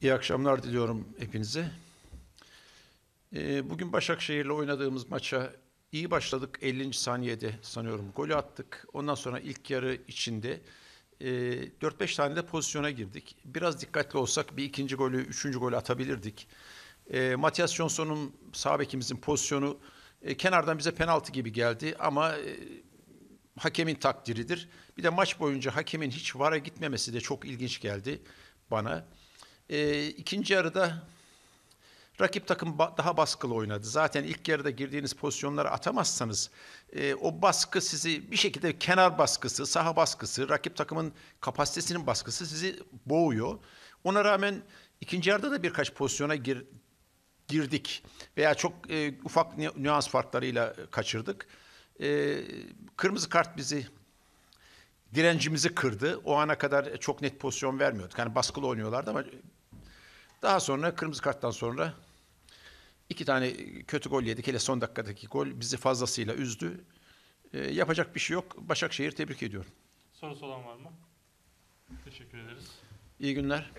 İyi akşamlar diliyorum hepinize. Ee, bugün Başakşehir'le oynadığımız maça iyi başladık. 50. saniyede sanıyorum golü attık. Ondan sonra ilk yarı içinde 4-5 ee, tane de pozisyona girdik. Biraz dikkatli olsak bir ikinci golü, üçüncü golü atabilirdik. Ee, Matias Johnson'un sağ bekimizin pozisyonu e, kenardan bize penaltı gibi geldi ama e, hakemin takdiridir. Bir de maç boyunca hakemin hiç VAR'a gitmemesi de çok ilginç geldi bana. E, ikinci yarıda rakip takım ba- daha baskılı oynadı. Zaten ilk yarıda girdiğiniz pozisyonları atamazsanız e, o baskı sizi bir şekilde kenar baskısı, saha baskısı, rakip takımın kapasitesinin baskısı sizi boğuyor. Ona rağmen ikinci yarıda da birkaç pozisyona gir, girdik veya çok e, ufak nüans farklarıyla e, kaçırdık. E, kırmızı kart bizi direncimizi kırdı. O ana kadar çok net pozisyon vermiyorduk. Yani baskılı oynuyorlardı ama daha sonra kırmızı karttan sonra iki tane kötü gol yedik. Hele son dakikadaki gol bizi fazlasıyla üzdü. E, yapacak bir şey yok. Başakşehir tebrik ediyorum. Sorusu olan var mı? Teşekkür ederiz. İyi günler.